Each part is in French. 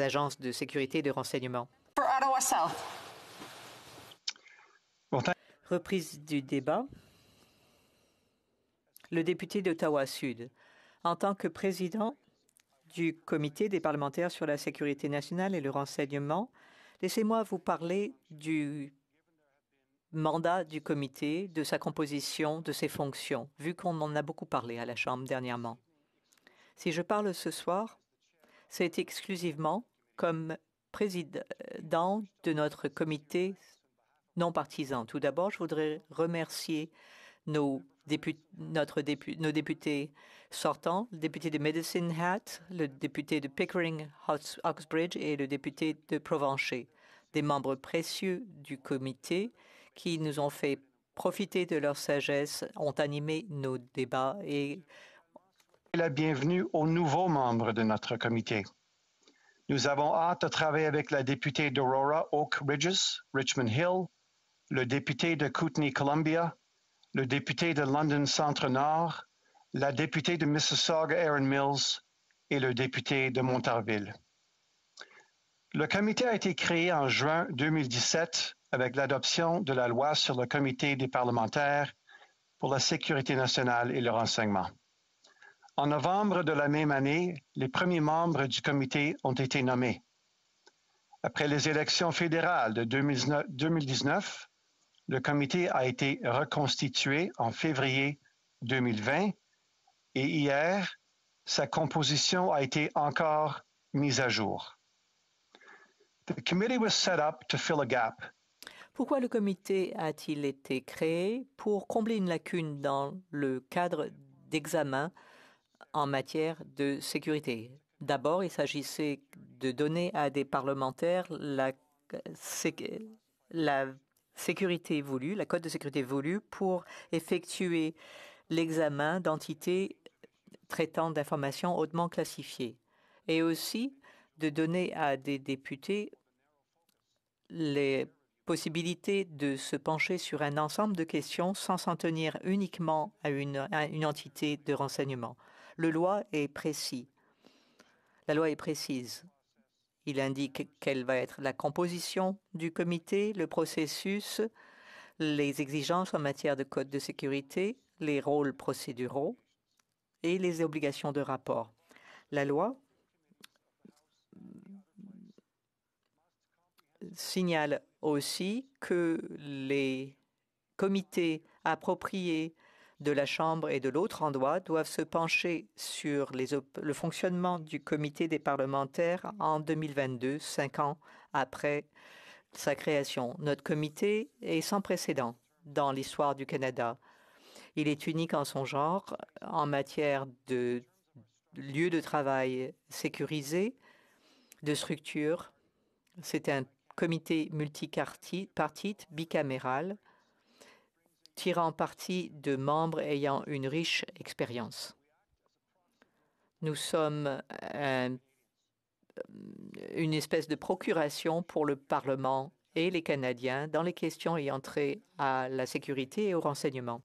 agences de sécurité et de renseignement. Reprise du débat. Le député d'Ottawa Sud. En tant que président du comité des parlementaires sur la sécurité nationale et le renseignement, laissez-moi vous parler du mandat du comité, de sa composition, de ses fonctions, vu qu'on en a beaucoup parlé à la Chambre dernièrement. Si je parle ce soir, c'est exclusivement comme président de notre comité non partisan. Tout d'abord, je voudrais remercier nos députés, notre nos députés sortants, le député de Medicine Hat, le député de Pickering Oxbridge et le député de Provencher, des membres précieux du comité qui nous ont fait profiter de leur sagesse, ont animé nos débats et la bienvenue aux nouveaux membres de notre comité. Nous avons hâte de travailler avec la députée d'Aurora Oak Ridges, Richmond Hill, le député de Kootenay-Columbia, le député de London Centre-Nord, la députée de Mississauga Aaron Mills et le député de Montarville. Le comité a été créé en juin 2017 avec l'adoption de la loi sur le comité des parlementaires pour la sécurité nationale et le renseignement. En novembre de la même année, les premiers membres du comité ont été nommés. Après les élections fédérales de 2019, le comité a été reconstitué en février 2020 et hier, sa composition a été encore mise à jour. The committee was set up to fill a gap. Pourquoi le comité a-t-il été créé pour combler une lacune dans le cadre d'examen en matière de sécurité. D'abord, il s'agissait de donner à des parlementaires la, sécurité voulue, la code de sécurité voulue pour effectuer l'examen d'entités traitant d'informations hautement classifiées et aussi de donner à des députés les possibilités de se pencher sur un ensemble de questions sans s'en tenir uniquement à une entité de renseignement loi est La loi est précise. Il indique quelle va être la composition du comité, le processus, les exigences en matière de code de sécurité, les rôles procéduraux et les obligations de rapport. La loi signale aussi que les comités appropriés de la Chambre et de l'autre endroit doivent se pencher sur le fonctionnement du comité des parlementaires en 2022, cinq ans après sa création. Notre comité est sans précédent dans l'histoire du Canada. Il est unique en son genre en matière de lieu de travail sécurisé, de structure. C'est un comité multipartite, bicaméral, tirant partie de membres ayant une riche expérience. Nous sommes euh, une espèce de procuration pour le Parlement et les Canadiens dans les questions ayant trait à la sécurité et au renseignement.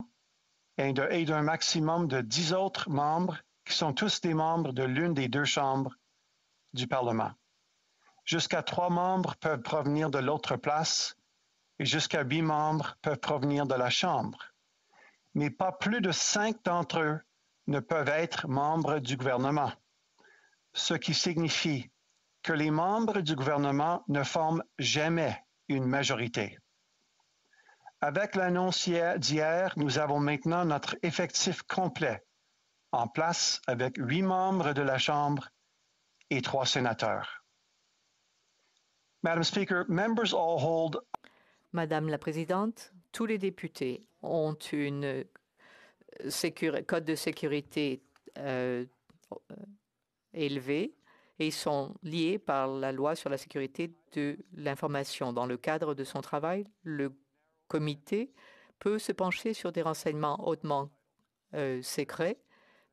Et d'un maximum de dix autres membres qui sont tous des membres de l'une des deux chambres du Parlement. Jusqu'à trois membres peuvent provenir de l'autre place et Jusqu'à huit membres peuvent provenir de la Chambre, mais pas plus de cinq d'entre eux ne peuvent être membres du gouvernement, ce qui signifie que les membres du gouvernement ne forment jamais une majorité. Avec l'annonce d'hier, nous avons maintenant notre effectif complet en place avec huit membres de la Chambre et trois sénateurs. Madam Speaker, members all hold Madame la Présidente, tous les députés ont une euh, code de sécurité euh, élevé et sont liés par la loi sur la sécurité de l'information. Dans le cadre de son travail, le comité peut se pencher sur des renseignements hautement euh, secrets,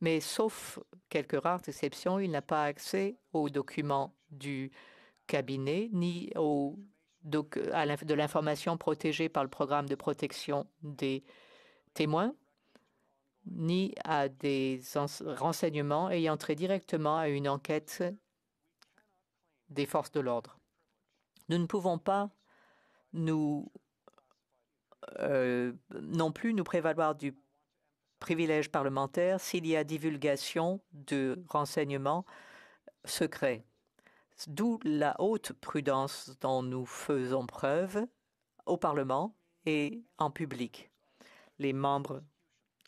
mais sauf quelques rares exceptions, il n'a pas accès aux documents du cabinet ni aux donc, euh, de l'information protégée par le programme de protection des témoins, ni à des renseignements ayant trait directement à une enquête des forces de l'ordre. Nous ne pouvons pas nous euh, non plus nous prévaloir du privilège parlementaire s'il y a divulgation de renseignements secrets d'où la haute prudence dont nous faisons preuve au Parlement et en public. Les membres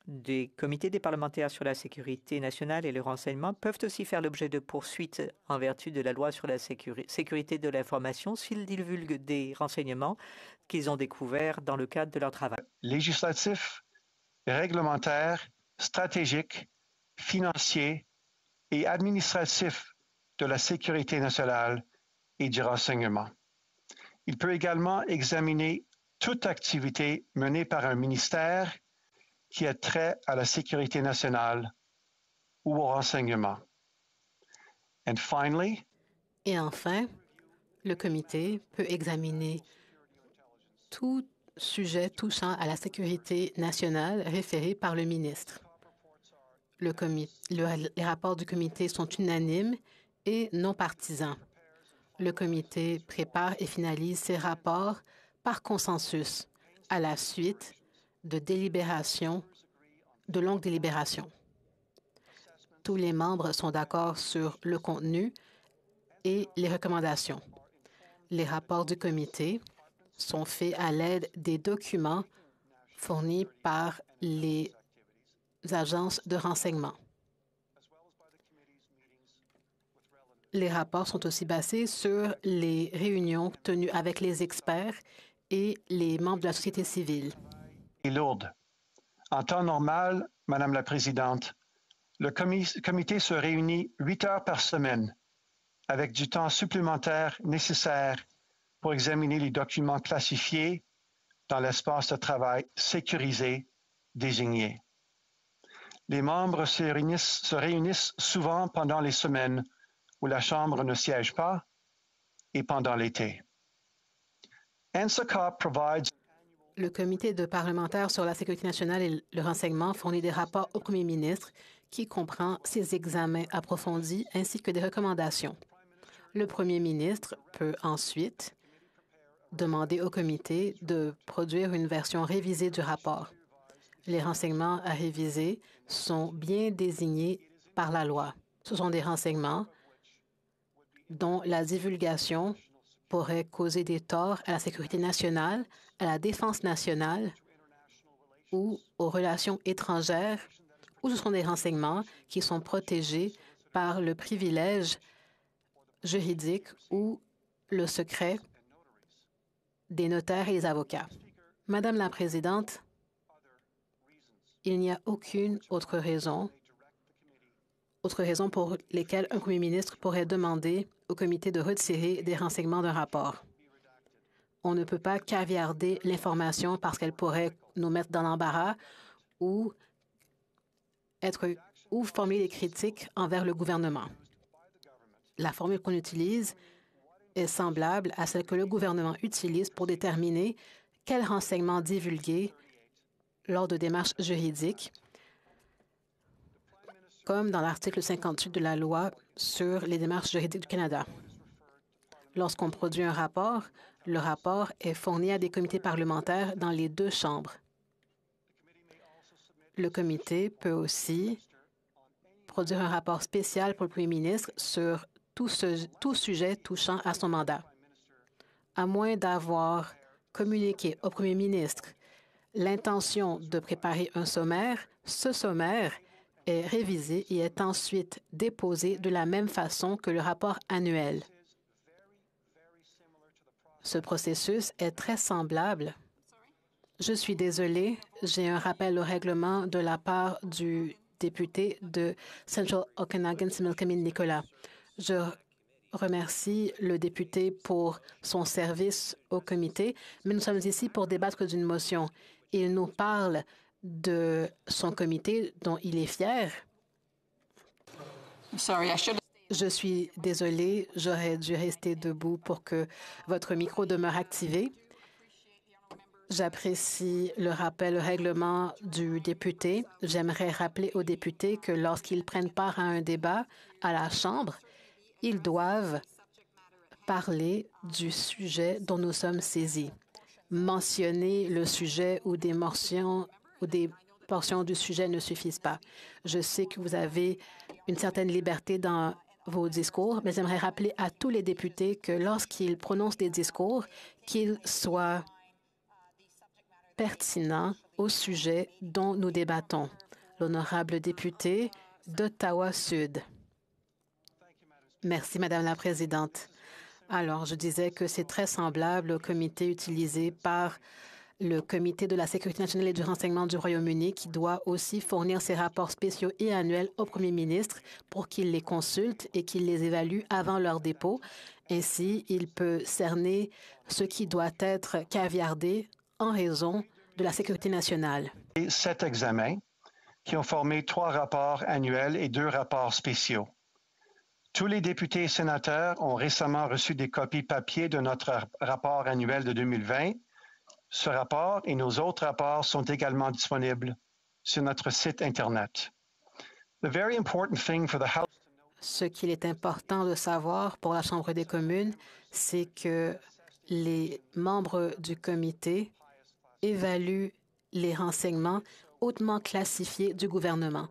des comités des parlementaires sur la sécurité nationale et le renseignement peuvent aussi faire l'objet de poursuites en vertu de la loi sur la sécurité, de l'information s'ils divulguent des renseignements qu'ils ont découverts dans le cadre de leur travail. Législatif, réglementaire, stratégique, financier et administratif de la sécurité nationale et du renseignement. Il peut également examiner toute activité menée par un ministère qui a trait à la sécurité nationale ou au renseignement. And finally, et enfin, le comité peut examiner tout sujet touchant à la sécurité nationale référé par le ministre. Le comité, les rapports du comité sont unanimes et non partisans. Le comité prépare et finalise ses rapports par consensus à la suite de délibérations, de longues délibérations. Tous les membres sont d'accord sur le contenu et les recommandations. Les rapports du comité sont faits à l'aide des documents fournis par les agences de renseignement. Les rapports sont aussi basés sur les réunions tenues avec les experts et les membres de la société civile. Et En temps normal, Madame la Présidente, le comité se réunit huit heures par semaine, avec du temps supplémentaire nécessaire pour examiner les documents classifiés dans l'espace de travail sécurisé désigné. Les membres se réunissent souvent pendant les semaines la Chambre ne siège pas et pendant l'été. le comité de parlementaires sur la sécurité nationale et le renseignement fournit des rapports au premier ministre qui comprend ses examens approfondis ainsi que des recommandations. Le premier ministre peut ensuite demander au comité de produire une version révisée du rapport. Les renseignements à réviser sont bien désignés par la loi. Ce sont des renseignements dont la divulgation pourrait causer des torts à la sécurité nationale, à la défense nationale ou aux relations étrangères, ou ce sont des renseignements qui sont protégés par le privilège juridique ou le secret des notaires et des avocats. Madame la Présidente, il n'y a aucune autre raison, autre raison pour laquelle un Premier ministre pourrait demander au comité de retirer des renseignements d'un rapport. On ne peut pas caviarder l'information parce qu'elle pourrait nous mettre dans l'embarras ou être ou des critiques envers le gouvernement. La formule qu'on utilise est semblable à celle que le gouvernement utilise pour déterminer quels renseignements divulguer lors de démarches juridiques, comme dans l'article 58 de la loi sur les démarches juridiques du Canada. Lorsqu'on produit un rapport, le rapport est fourni à des comités parlementaires dans les deux chambres. Le comité peut aussi produire un rapport spécial pour le premier ministre sur tout, sujet touchant à son mandat. À moins d'avoir communiqué au premier ministre l'intention de préparer un sommaire, ce sommaire est révisé et est ensuite déposé de la même façon que le rapport annuel. Ce processus est très semblable. Je suis désolée, j'ai un rappel au règlement de la part du député de Central Okanagan, Similkameen Nicolas. Je remercie le député pour son service au comité, mais nous sommes ici pour débattre d'une motion. Il nous parle de son comité dont il est fier. Je suis désolée, j'aurais dû rester debout pour que votre micro demeure activé. J'apprécie le rappel au règlement du député. J'aimerais rappeler aux députés que lorsqu'ils prennent part à un débat à la Chambre, ils doivent parler du sujet dont nous sommes saisis, mentionner le sujet ou des mentions des portions du sujet ne suffisent pas. Je sais que vous avez une certaine liberté dans vos discours, mais j'aimerais rappeler à tous les députés que lorsqu'ils prononcent des discours, qu'ils soient pertinents au sujet dont nous débattons. L'honorable député d'Ottawa-Sud. Merci, Madame la Présidente. Alors, je disais que c'est très semblable au comité utilisé par le Comité de la sécurité nationale et du renseignement du Royaume-Uni qui doit aussi fournir ses rapports spéciaux et annuels au Premier ministre pour qu'il les consulte et qu'il les évalue avant leur dépôt. Ainsi, il peut cerner ce qui doit être caviardé en raison de la sécurité nationale. Et sept examens qui ont formé trois rapports annuels et deux rapports spéciaux. Tous les députés et sénateurs ont récemment reçu des copies papier de notre rapport annuel de 2020 ce rapport et nos autres rapports sont également disponibles sur notre site Internet. Ce qu'il est important de savoir pour la Chambre des communes, c'est que les membres du comité évaluent les renseignements hautement classifiés du gouvernement.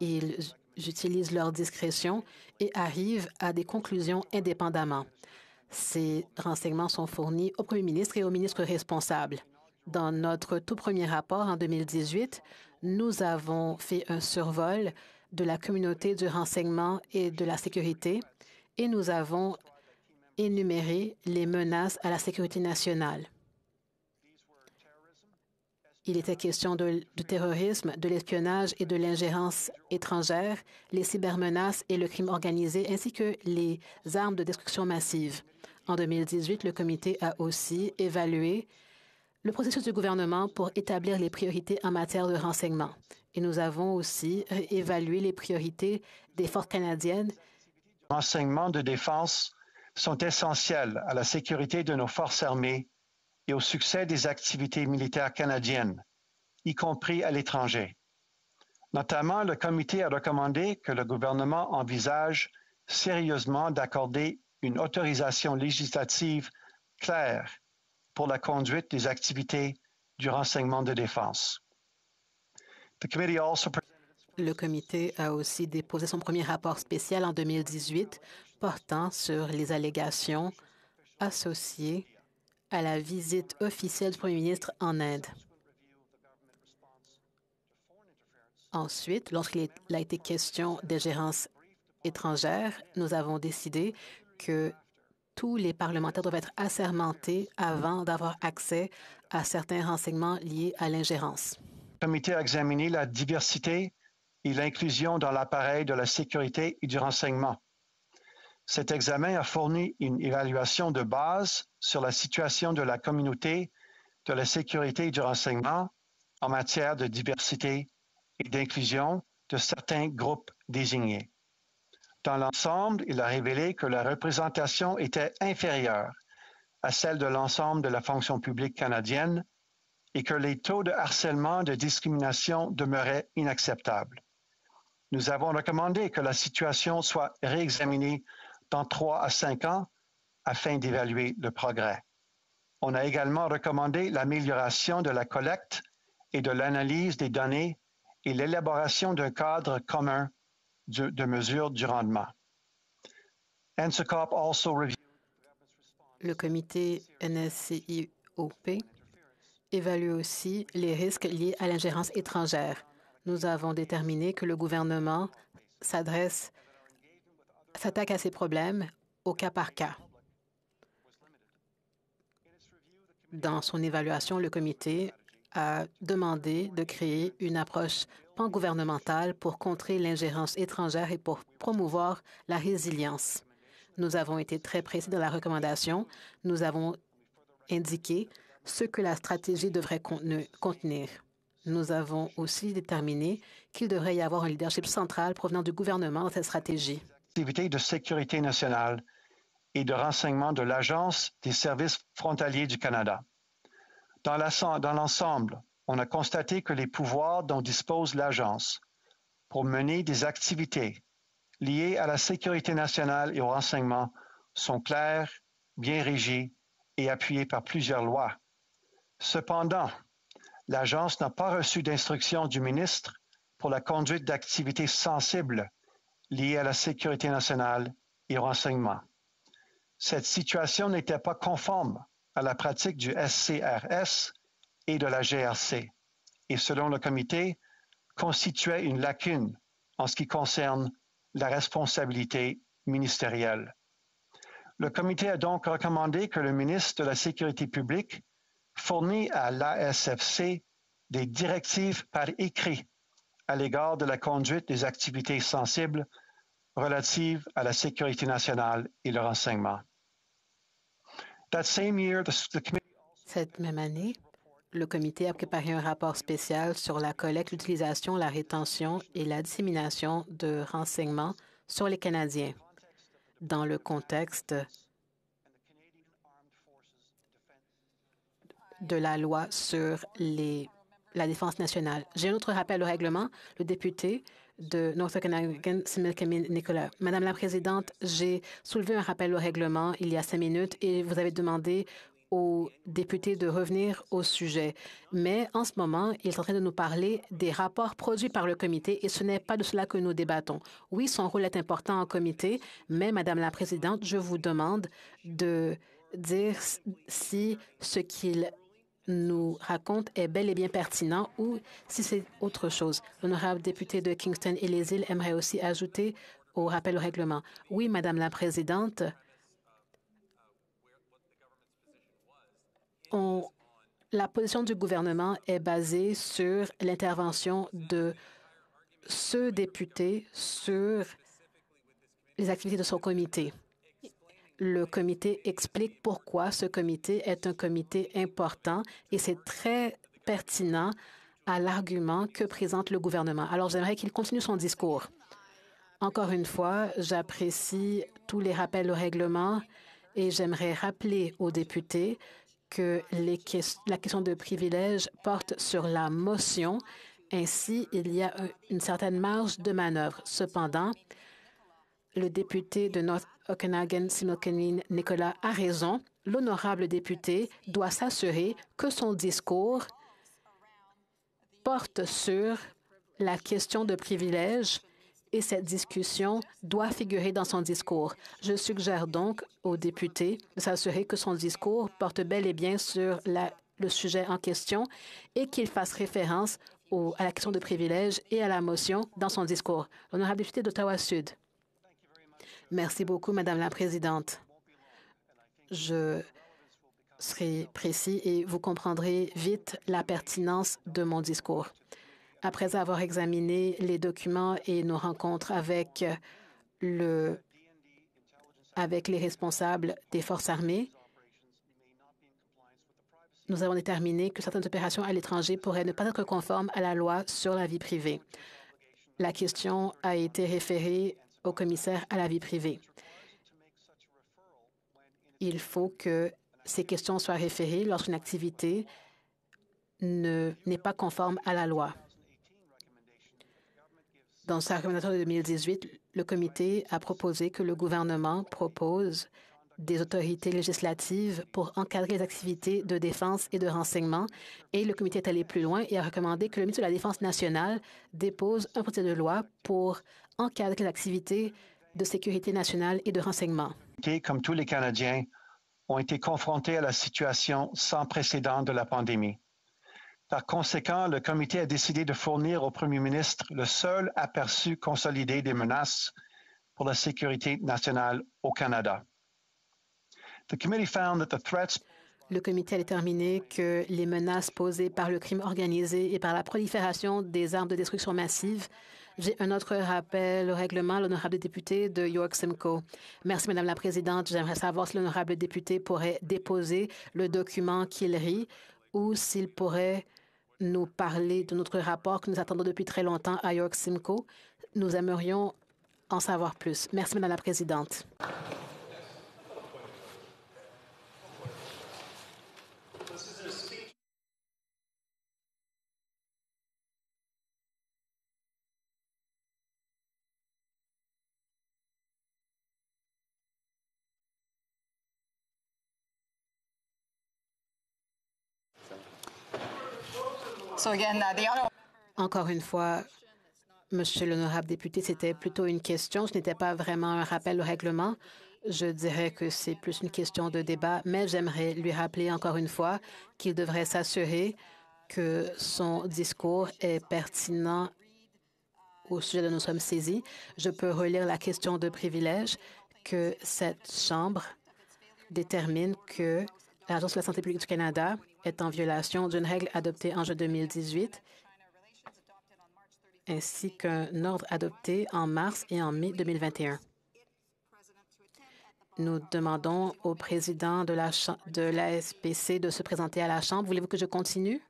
Ils utilisent leur discrétion et arrivent à des conclusions indépendamment. Ces renseignements sont fournis au Premier ministre et aux ministres responsables. Dans notre tout premier rapport en 2018, nous avons fait un survol de la communauté du renseignement et de la sécurité et nous avons énuméré les menaces à la sécurité nationale. Il était question du terrorisme, de l'espionnage et de l'ingérence étrangère, les cybermenaces et le crime organisé, ainsi que les armes de destruction massive. En 2018, le comité a aussi évalué le processus du gouvernement pour établir les priorités en matière de renseignement. Et nous avons aussi euh, évalué les priorités des forces canadiennes. Les renseignements de défense sont essentiels à la sécurité de nos forces armées et au succès des activités militaires canadiennes, y compris à l'étranger. Notamment, le comité a recommandé que le gouvernement envisage sérieusement d'accorder une autorisation législative claire pour la conduite des activités du renseignement de défense. Le comité a aussi déposé son premier rapport spécial en 2018 portant sur les allégations associées à la visite officielle du premier ministre en Inde. Ensuite, lorsqu'il a été question des gérances étrangères, nous avons décidé que tous les parlementaires doivent être assermentés avant d'avoir accès à certains renseignements liés à l'ingérence. Le comité a examiné la diversité et l'inclusion dans l'appareil de la sécurité et du renseignement. Cet examen a fourni une évaluation de base sur la situation de la communauté de la sécurité et du renseignement en matière de diversité et d'inclusion de certains groupes désignés. Dans l'ensemble, il a révélé que la représentation était inférieure à celle de l'ensemble de la fonction publique canadienne et que les taux de harcèlement, et de discrimination demeuraient inacceptables. Nous avons recommandé que la situation soit réexaminée dans trois à cinq ans afin d'évaluer le progrès. On a également recommandé l'amélioration de la collecte et de l'analyse des données et l'élaboration d'un cadre commun de, mesures du rendement. Le comité NSCIOP évalue aussi les risques liés à l'ingérence étrangère. Nous avons déterminé que le gouvernement s'adresse, s'attaque à ces problèmes au cas par cas. Dans son évaluation, le comité a demandé de créer une approche pan-gouvernementale pour contrer l'ingérence étrangère et pour promouvoir la résilience. Nous avons été très précis dans la recommandation. Nous avons indiqué ce que la stratégie devrait contenir. Nous avons aussi déterminé qu'il devrait y avoir un leadership central provenant du gouvernement dans cette stratégie. de sécurité nationale et de renseignement de l'Agence des services frontaliers du Canada. Dans l'ensemble, on a constaté que les pouvoirs dont dispose l'Agence pour mener des activités liées à la sécurité nationale et au renseignement sont clairs, bien régis et appuyés par plusieurs lois. Cependant, l'Agence n'a pas reçu d'instruction du ministre pour la conduite d'activités sensibles liées à la sécurité nationale et au renseignement. Cette situation n'était pas conforme à la pratique du SCRS et de la GRC, et selon le comité, constituait une lacune en ce qui concerne la responsabilité ministérielle. Le comité a donc recommandé que le ministre de la Sécurité publique fournit à l'ASFC des directives par écrit à l'égard de la conduite des activités sensibles relatives à la sécurité nationale et le renseignement. Cette même année, le comité a préparé un rapport spécial sur la collecte, l'utilisation, la rétention et la dissémination de renseignements sur les Canadiens dans le contexte de la loi sur les la défense nationale. J'ai un autre rappel au règlement, le député de North Okanagan, Nicolas. Madame la Présidente, j'ai soulevé un rappel au règlement il y a cinq minutes et vous avez demandé aux députés de revenir au sujet. Mais en ce moment, il est en train de nous parler des rapports produits par le comité et ce n'est pas de cela que nous débattons. Oui, son rôle est important en comité, mais Madame la Présidente, je vous demande de dire si ce qu'il nous raconte est bel et bien pertinent ou si c'est autre chose. L'honorable député de Kingston et les îles aimerait aussi ajouter au rappel au règlement. Oui, Madame la Présidente, la position du gouvernement est basée sur l'intervention de ce député sur les activités de son comité le comité explique pourquoi ce comité est un comité important et c'est très pertinent à l'argument que présente le gouvernement. Alors, j'aimerais qu'il continue son discours. Encore une fois, j'apprécie tous les rappels au règlement et j'aimerais rappeler aux députés que la question de privilège porte sur la motion. Ainsi, il y a une certaine marge de manœuvre. Cependant, le député de notre okanagan Simokanin Nicolas a raison. L'honorable député doit s'assurer que son discours porte sur la question de privilège et cette discussion doit figurer dans son discours. Je suggère donc au député de s'assurer que son discours porte bel et bien sur le sujet en question et qu'il fasse référence à la question de privilège et à la motion dans son discours. L'honorable député d'Ottawa-Sud. Merci beaucoup, Madame la Présidente. Je serai précis et vous comprendrez vite la pertinence de mon discours. Après avoir examiné les documents et nos rencontres avec, les responsables des forces armées, nous avons déterminé que certaines opérations à l'étranger pourraient ne pas être conformes à la loi sur la vie privée. La question a été référée au commissaire à la vie privée. Il faut que ces questions soient référées lorsqu'une activité n'est pas conforme à la loi. Dans sa recommandation de 2018, le comité a proposé que le gouvernement propose des autorités législatives pour encadrer les activités de défense et de renseignement. Et le comité est allé plus loin et a recommandé que le ministre de la Défense nationale dépose un projet de loi pour encadrer les activités de sécurité nationale et de renseignement. Comme tous les Canadiens, ont été confrontés à la situation sans précédent de la pandémie. Par conséquent, le comité a décidé de fournir au Premier ministre le seul aperçu consolidé des menaces pour la sécurité nationale au Canada. Le comité a déterminé que les menaces posées par le crime organisé et par la prolifération des armes de destruction massive. J'ai un autre rappel au règlement, l'honorable député de York Simcoe. Merci, Madame la Présidente. J'aimerais savoir si l'honorable député pourrait déposer le document qu'il rit ou s'il pourrait nous parler de notre rapport que nous attendons depuis très longtemps à York Simcoe. Nous aimerions en savoir plus. Merci, Madame la Présidente. Encore une fois, Monsieur l'honorable député, c'était plutôt une question. Ce n'était pas vraiment un rappel au règlement. Je dirais que c'est plus une question de débat, mais j'aimerais lui rappeler encore une fois qu'il devrait s'assurer que son discours est pertinent au sujet de nous sommes saisis. Je peux relire la question de privilège que cette Chambre détermine que l'Agence de la santé publique du Canada est en violation d'une règle adoptée en juin 2018 ainsi qu'un ordre adopté en mars et en mai 2021. Nous demandons au président de de l'ASPC de se présenter à la Chambre. Voulez-vous que je continue?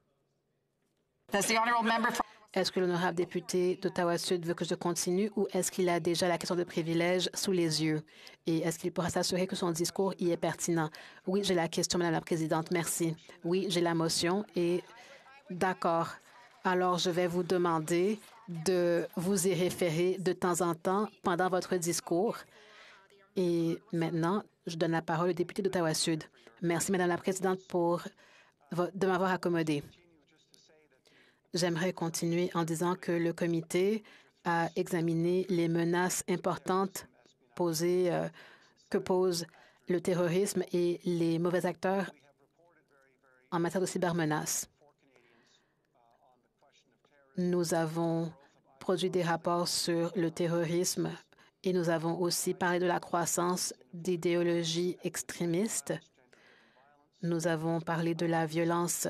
Est-ce que l'honorable député d'Ottawa-Sud veut que je continue ou est-ce qu'il a déjà la question de privilège sous les yeux? Et est-ce qu'il pourra s'assurer que son discours y est pertinent? Oui, j'ai la question, Madame la Présidente. Merci. Oui, j'ai la motion et d'accord. Alors, je vais vous demander de vous y référer de temps en temps pendant votre discours. Et maintenant, je donne la parole au député d'Ottawa-Sud. Merci, Madame la Présidente, pour de m'avoir accommodé. J'aimerais continuer en disant que le comité a examiné les menaces importantes posées, euh, que pose le terrorisme et les mauvais acteurs en matière de cybermenaces. Nous avons produit des rapports sur le terrorisme et nous avons aussi parlé de la croissance d'idéologies extrémistes. Nous avons parlé de la violence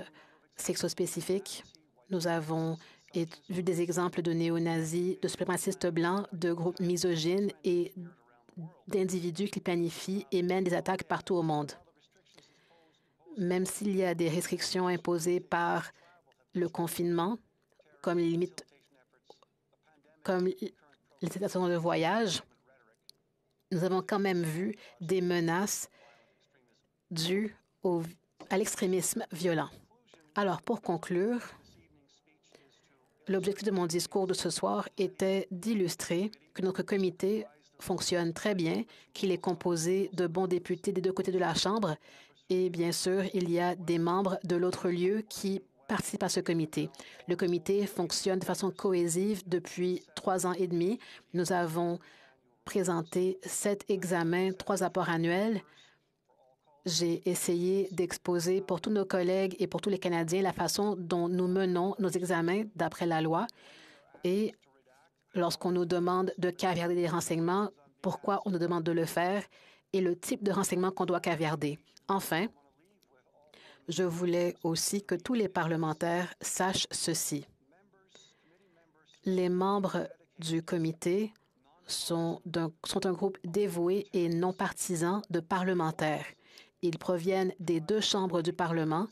sexo-spécifique nous avons vu des exemples de néo-nazis, de suprémacistes blancs, de groupes misogynes et d'individus qui planifient et mènent des attaques partout au monde. Même s'il y a des restrictions imposées par le confinement, comme les limites, comme les situations de voyage, nous avons quand même vu des menaces dues à l'extrémisme violent. Alors, pour conclure, L'objectif de mon discours de ce soir était d'illustrer que notre comité fonctionne très bien, qu'il est composé de bons députés des deux côtés de la Chambre et bien sûr, il y a des membres de l'autre lieu qui participent à ce comité. Le comité fonctionne de façon cohésive depuis trois ans et demi. Nous avons présenté sept examens, trois apports annuels j'ai essayé d'exposer pour tous nos collègues et pour tous les Canadiens la façon dont nous menons nos examens d'après la loi et lorsqu'on nous demande de caviarder des renseignements, pourquoi on nous demande de le faire et le type de renseignements qu'on doit caviarder. Enfin, je voulais aussi que tous les parlementaires sachent ceci. Les membres du comité sont, un, sont un groupe dévoué et non partisan de parlementaires. Ils proviennent des deux chambres du Parlement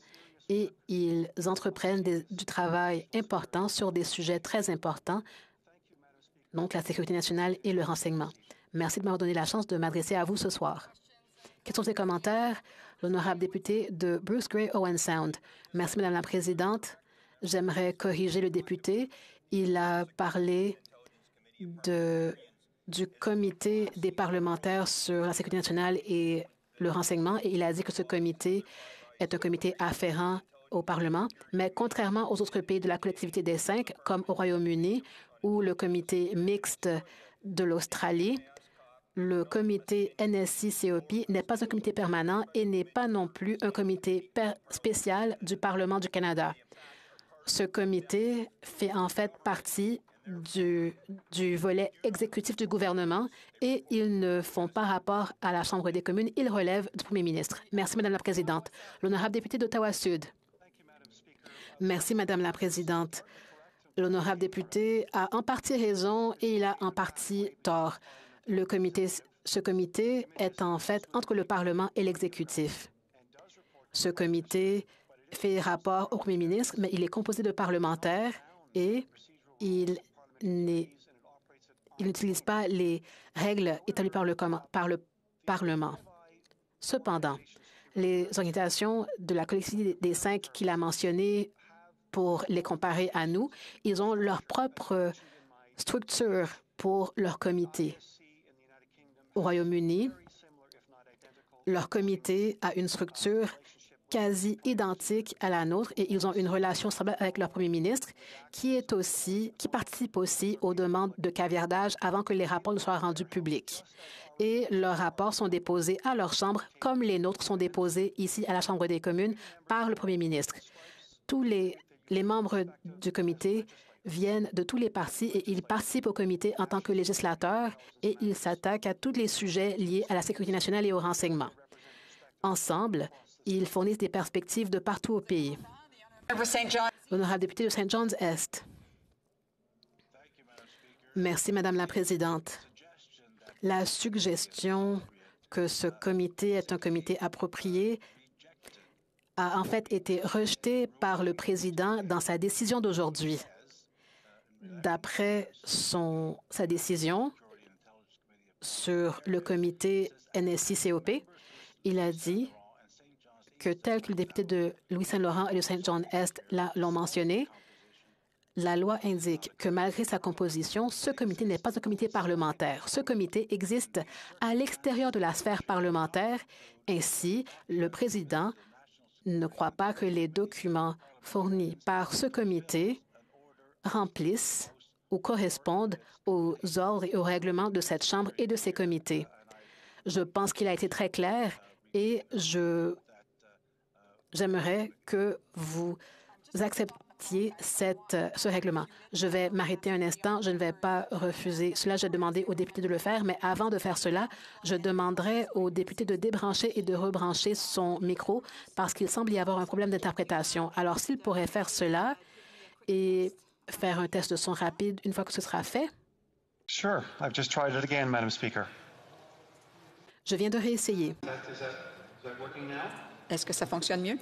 et ils entreprennent du travail important sur des sujets très importants, donc la sécurité nationale et le renseignement. Merci de m'avoir donné la chance de m'adresser à vous ce soir. Quels sont ces commentaires? L'honorable député de Bruce Gray Owen Sound. Merci, Madame la Présidente. J'aimerais corriger le député. Il a parlé du comité des parlementaires sur la sécurité nationale et le renseignement et il a dit que ce comité est un comité afférent au Parlement, mais contrairement aux autres pays de la collectivité des cinq, comme au Royaume-Uni ou le comité mixte de l'Australie, le comité NSI-COP n'est pas un comité permanent et n'est pas non plus un comité spécial du Parlement du Canada. Ce comité fait en fait partie du, du volet exécutif du gouvernement et ils ne font pas rapport à la Chambre des communes. Ils relèvent du premier ministre. Merci, Madame la Présidente. L'honorable député d'Ottawa-Sud. Merci, Madame la Présidente. L'honorable député a en partie raison et il a en partie tort. Le comité, ce comité est en fait entre le Parlement et l'exécutif. Ce comité fait rapport au premier ministre, mais il est composé de parlementaires et il ils il n'utilise pas les règles établies par le, par le Parlement. Cependant, les organisations de la collectivité des cinq qu'il a mentionnées pour les comparer à nous, ils ont leur propre structure pour leur comité. Au Royaume-Uni, leur comité a une structure quasi identique à la nôtre et ils ont une relation avec leur premier ministre qui est aussi, qui participe aussi aux demandes de caviardage avant que les rapports ne soient rendus publics. Et leurs rapports sont déposés à leur chambre comme les nôtres sont déposés ici à la Chambre des communes par le premier ministre. Tous les, les membres du comité viennent de tous les partis et ils participent au comité en tant que législateurs et ils s'attaquent à tous les sujets liés à la sécurité nationale et au renseignement. Ensemble, ils fournissent des perspectives de partout au pays. L'honorable député de St. John's Est. Merci, Madame la Présidente. La suggestion que ce comité est un comité approprié a en fait été rejetée par le président dans sa décision d'aujourd'hui. D'après sa décision sur le comité NSI-COP, il a dit que tel que le député de Louis-Saint-Laurent et de Saint-John-Est l'ont mentionné, la loi indique que malgré sa composition, ce comité n'est pas un comité parlementaire. Ce comité existe à l'extérieur de la sphère parlementaire. Ainsi, le président ne croit pas que les documents fournis par ce comité remplissent ou correspondent aux ordres et aux règlements de cette Chambre et de ses comités. Je pense qu'il a été très clair et je j'aimerais que vous acceptiez ce règlement. Je vais m'arrêter un instant. Je ne vais pas refuser cela. J'ai demandé aux députés de le faire, mais avant de faire cela, je demanderai aux députés de débrancher et de rebrancher son micro parce qu'il semble y avoir un problème d'interprétation. Alors, s'il pourrait faire cela et faire un test de son rapide une fois que ce sera fait. Sure. I've just tried it again, Madam Speaker. Je viens de réessayer. Est-ce que ça fonctionne mieux?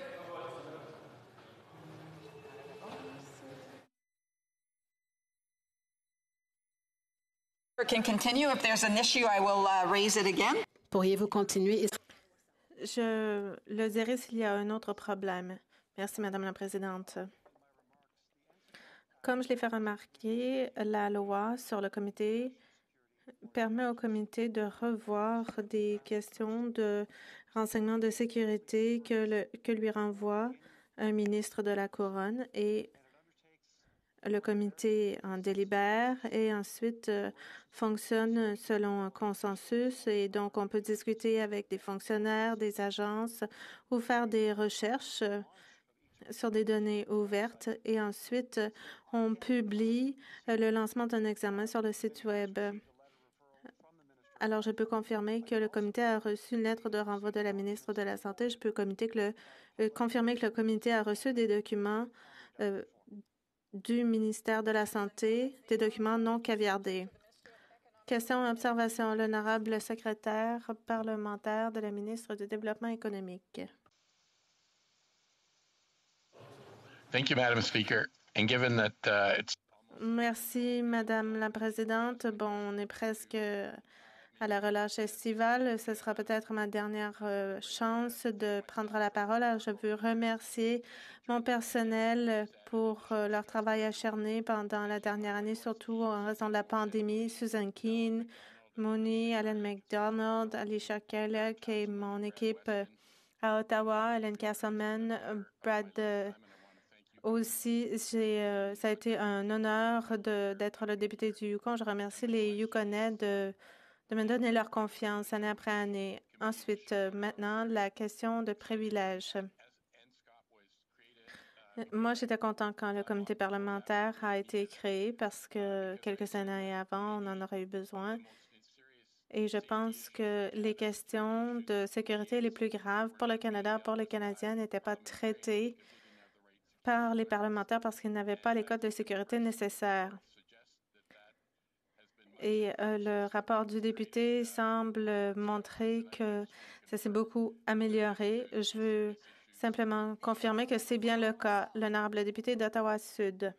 Uh, Pourriez-vous continuer? Je le dirai s'il y a un autre problème. Merci, Madame la Présidente. Comme je l'ai fait remarquer, la loi sur le comité permet au comité de revoir des questions de renseignements de sécurité que, le, que lui renvoie un ministre de la Couronne et le comité en délibère et ensuite euh, fonctionne selon un consensus et donc on peut discuter avec des fonctionnaires, des agences ou faire des recherches euh, sur des données ouvertes et ensuite euh, on publie le lancement d'un examen sur le site Web. Alors, je peux confirmer que le comité a reçu une lettre de renvoi de la ministre de la Santé. Je peux euh, confirmer que le comité a reçu des documents euh, du ministère de la Santé, des documents non caviardés. Question et observation. L'honorable secrétaire parlementaire de la ministre du Développement économique. Uh, Merci, Madame la Présidente. Bon, on est presque à la relâche estivale. Ce sera peut-être ma dernière euh, chance de prendre la parole. je veux remercier mon personnel pour euh, leur travail acharné pendant la dernière année, surtout en raison de la pandémie. Susan Keane, Mooney, Alan McDonald, Alicia Kellogg et mon équipe euh, à Ottawa, Alan Castleman, Brad aussi, ça a été un honneur d'être le député du Yukon. Je remercie les Yukonais de de me donner leur confiance année après année. Ensuite, euh, maintenant, la question de privilèges. Moi, j'étais content quand le comité parlementaire a été créé parce que quelques années avant, on en aurait eu besoin. Et je pense que les questions de sécurité les plus graves pour le Canada, pour les Canadiens, n'étaient pas traitées par les parlementaires parce qu'ils n'avaient pas les codes de sécurité nécessaires. Et euh, le rapport du député semble montrer que ça s'est beaucoup amélioré. Je veux simplement confirmer que c'est bien le cas, l'honorable député d'Ottawa Sud.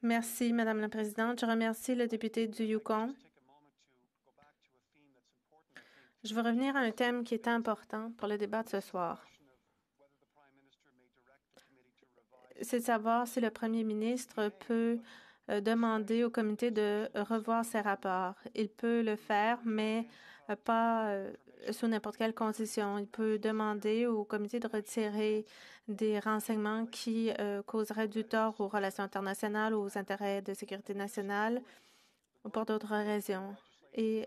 Merci, Madame la Présidente. Je remercie le député du Yukon. Je veux revenir à un thème qui est important pour le débat de ce soir. C'est de savoir si le premier ministre peut euh, demander au comité de revoir ses rapports. Il peut le faire, mais euh, pas euh, sous n'importe quelle condition. Il peut demander au comité de retirer des renseignements qui causeraient du tort aux relations internationales, aux intérêts de sécurité nationale ou pour d'autres raisons. Et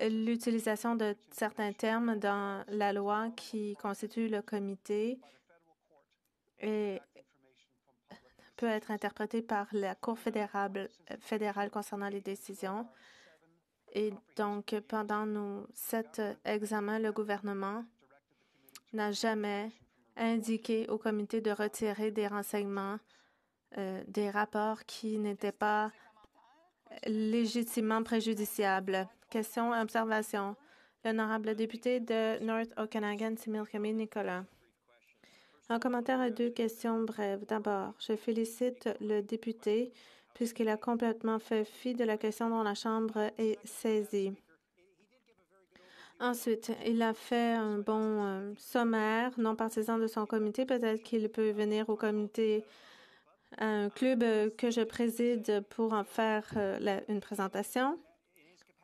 l'utilisation de certains termes dans la loi qui constitue le comité est peut être interprété par la Cour euh, fédérale concernant les décisions. Et donc, pendant cet euh, examen, le gouvernement n'a jamais indiqué au comité de retirer des renseignements, euh, des rapports qui n'étaient pas légitimement préjudiciables. Question, observation. L'honorable député de North Okanagan, Similkamé Nicolas. Un commentaire à deux questions brèves. D'abord, je félicite le député puisqu'il a complètement fait fi de la question dont la Chambre est saisie. Ensuite, il a fait un bon euh, sommaire non partisan de son comité. Peut-être qu'il peut venir au comité un euh, club que je préside pour en faire euh, une présentation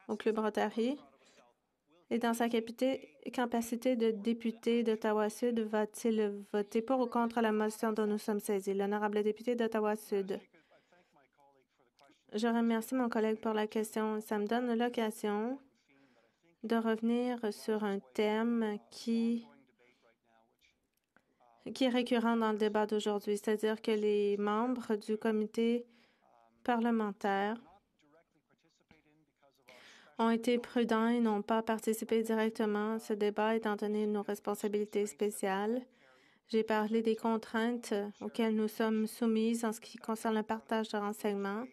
au club Rotary. Et dans sa capacité de député d'Ottawa-Sud, va-t-il voter pour ou contre la motion dont nous sommes saisis? L'honorable député d'Ottawa-Sud. Je remercie mon collègue pour la question. Ça me donne l'occasion de revenir sur un thème qui, qui est récurrent dans le débat d'aujourd'hui, c'est-à-dire que les membres du comité parlementaire ont été prudents et n'ont pas participé directement à ce débat étant donné nos responsabilités spéciales. J'ai parlé des contraintes auxquelles nous sommes soumises en ce qui concerne le partage de renseignements.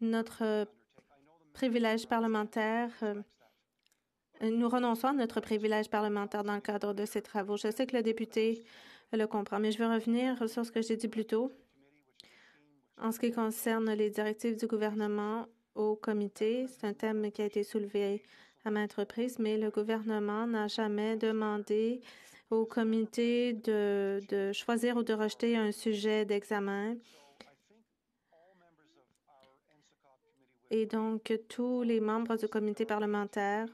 Notre privilège parlementaire euh, nous renonçons à notre privilège parlementaire dans le cadre de ces travaux. Je sais que le député le comprend, mais je veux revenir sur ce que j'ai dit plus tôt. En ce qui concerne les directives du gouvernement, au comité. C'est un thème qui a été soulevé à ma reprises, mais le gouvernement n'a jamais demandé au comité de, de, choisir ou de rejeter un sujet d'examen. Et donc, tous les membres du comité parlementaire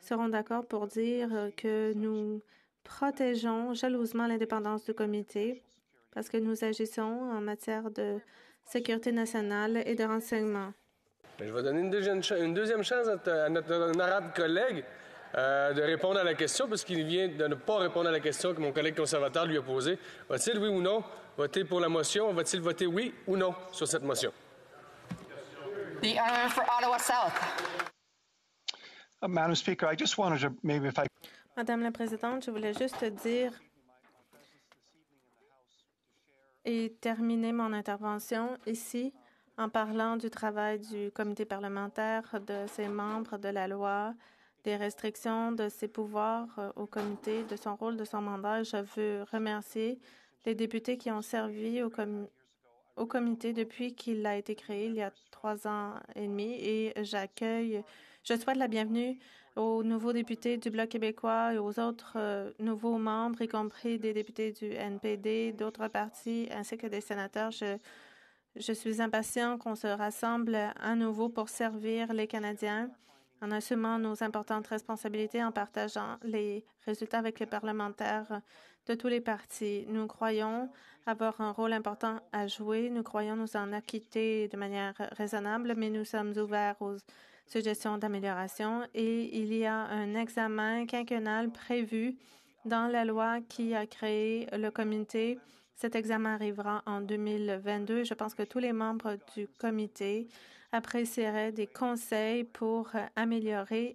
seront d'accord pour dire que nous protégeons jalousement l'indépendance du comité parce que nous agissons en matière de sécurité nationale et de renseignement. Ben, je vais donner une deuxième, chance à, notre, arabe collègue euh, de répondre à la question, parce qu'il vient de ne pas répondre à la question que mon collègue conservateur lui a posée. Va-t-il, oui ou non, voter pour la motion? Va-t-il voter oui ou non sur cette motion? Madame la Présidente, je voulais juste dire et terminer mon intervention ici en parlant du travail du comité parlementaire, de ses membres, de la loi, des restrictions de ses pouvoirs euh, au comité, de son rôle, de son mandat. Je veux remercier les députés qui ont servi au, au comité depuis qu'il a été créé il y a trois ans et demi et j'accueille, je souhaite la bienvenue aux nouveaux députés du Bloc québécois et aux autres euh, nouveaux membres, y compris des députés du NPD, d'autres partis, ainsi que des sénateurs. Je je suis impatient qu'on se rassemble à nouveau pour servir les Canadiens en assumant nos importantes responsabilités en partageant les résultats avec les parlementaires de tous les partis. Nous croyons avoir un rôle important à jouer. Nous croyons nous en acquitter de manière raisonnable, mais nous sommes ouverts aux suggestions d'amélioration et il y a un examen quinquennal prévu dans la loi qui a créé le comité cet examen arrivera en 2022. Je pense que tous les membres du comité apprécieraient des conseils pour améliorer